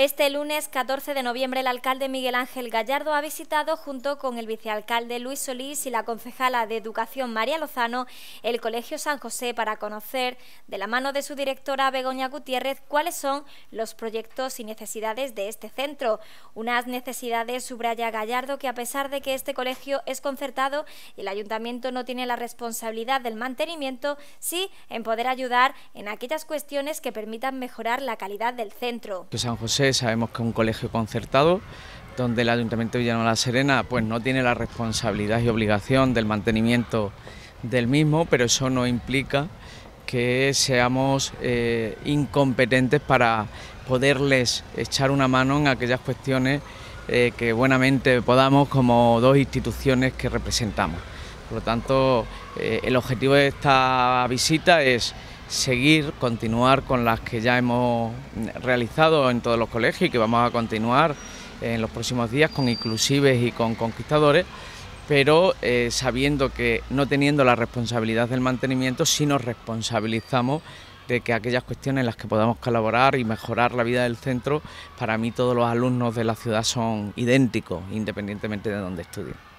Este lunes 14 de noviembre el alcalde Miguel Ángel Gallardo ha visitado junto con el vicealcalde Luis Solís y la concejala de Educación María Lozano el Colegio San José para conocer de la mano de su directora Begoña Gutiérrez cuáles son los proyectos y necesidades de este centro. Unas necesidades subraya Gallardo que a pesar de que este colegio es concertado el ayuntamiento no tiene la responsabilidad del mantenimiento, sí en poder ayudar en aquellas cuestiones que permitan mejorar la calidad del centro. San sabemos que es un colegio concertado donde el Ayuntamiento de Villanueva la Serena pues no tiene la responsabilidad y obligación del mantenimiento del mismo, pero eso no implica que seamos eh, incompetentes para poderles echar una mano en aquellas cuestiones eh, que buenamente podamos como dos instituciones que representamos. Por lo tanto, eh, el objetivo de esta visita es seguir, continuar con las que ya hemos realizado en todos los colegios y que vamos a continuar en los próximos días con inclusives y con conquistadores, pero eh, sabiendo que no teniendo la responsabilidad del mantenimiento, si nos responsabilizamos de que aquellas cuestiones en las que podamos colaborar y mejorar la vida del centro, para mí todos los alumnos de la ciudad son idénticos, independientemente de donde estudien.